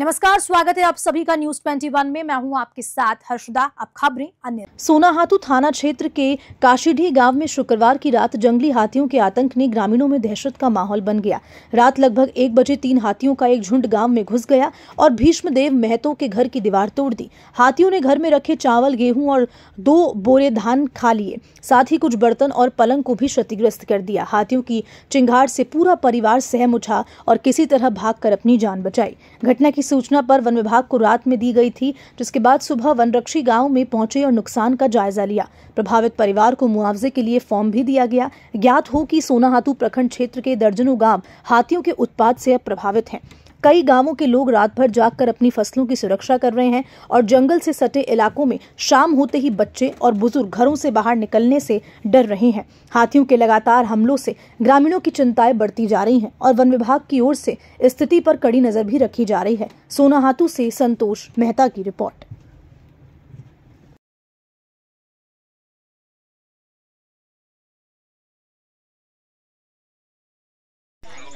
नमस्कार स्वागत है आप सभी का न्यूज 21 में मैं हूं आपके साथ हर्षदा अब खबरें अन्य सोनाहातू थाना क्षेत्र के काशीढी गांव में शुक्रवार की रात जंगली हाथियों के आतंक ने ग्रामीणों में दहशत का माहौल बन गया रात लगभग एक बजे तीन हाथियों का एक झुंड गांव में घुस गया और देव महतो के घर की दीवार तोड़ दी हाथियों ने घर में रखे चावल गेहूं और दो बोरे धान खा लिए साथ ही कुछ बर्तन और पलंग को भी क्षतिग्रस्त कर दिया हाथियों की चिंगार से पूरा परिवार सहम उठा और किसी तरह भाग अपनी जान बचाई घटना की सूचना पर वन विभाग को रात में दी गई थी जिसके बाद सुबह वनरक्षी गांव में पहुंचे और नुकसान का जायजा लिया प्रभावित परिवार को मुआवजे के लिए फॉर्म भी दिया गया ज्ञात हो कि सोनाहातू प्रखंड क्षेत्र के दर्जनों गांव हाथियों के उत्पाद से अब प्रभावित हैं कई गांवों के लोग रात भर जागकर अपनी फसलों की सुरक्षा कर रहे हैं और जंगल से सटे इलाकों में शाम होते ही बच्चे और बुजुर्ग घरों से बाहर निकलने से डर रहे हैं हाथियों के लगातार हमलों से ग्रामीणों की चिंताएं बढ़ती जा रही हैं और वन विभाग की ओर से स्थिति पर कड़ी नजर भी रखी जा रही है सोनाहातू से संतोष मेहता की रिपोर्ट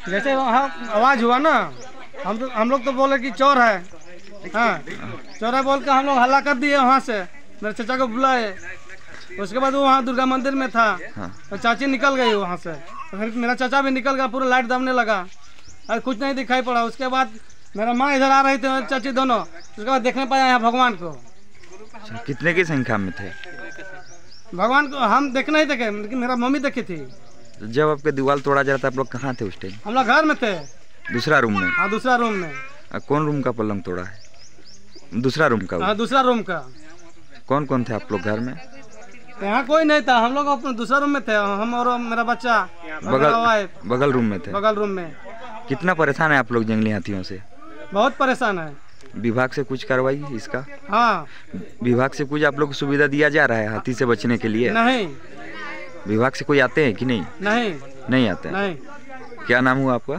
जैसे वहाँ आवाज़ हुआ ना हम तो हम लोग तो बोले कि चोर है हाँ चोर है बोल के हम लोग हल्ला कर दिए वहाँ से मेरे चाचा को बुलाए उसके बाद वो वहाँ दुर्गा मंदिर में था हाँ। तो चाची निकल गई वहाँ से तो फिर मेरा चाचा भी निकल गया पूरा लाइट दबने लगा और कुछ नहीं दिखाई पड़ा उसके बाद मेरा माँ इधर आ रही थी चाची दोनों उसके बाद देखने पाया यहाँ भगवान को अच्छा, कितने की संख्या में थे भगवान को हम देख नहीं देखे लेकिन मेरा मम्मी देखी थी तो जब आपके दीवार तोड़ा जा रहा था आप लोग कहाँ थे उस टाइम हम लोग घर में थे दूसरा रूम में हाँ दूसरा रूम में आ, कौन रूम का पलंग तोड़ा है दूसरा रूम का हाँ, दूसरा रूम का कौन कौन थे आप लोग घर में यहाँ कोई नहीं था हम लोग अपने दूसरा रूम में थे हम और मेरा बच्चा बगल बगल रूम में थे बगल रूम में कितना परेशान है आप लोग जंगली हाथियों से बहुत परेशान है विभाग से कुछ कार्रवाई इसका हाँ विभाग से कुछ आप लोग को सुविधा दिया जा रहा है हाथी से बचने के लिए नहीं विभाग से कोई आते हैं कि नहीं नहीं नहीं आते हैं। नहीं क्या नाम हुआ आपका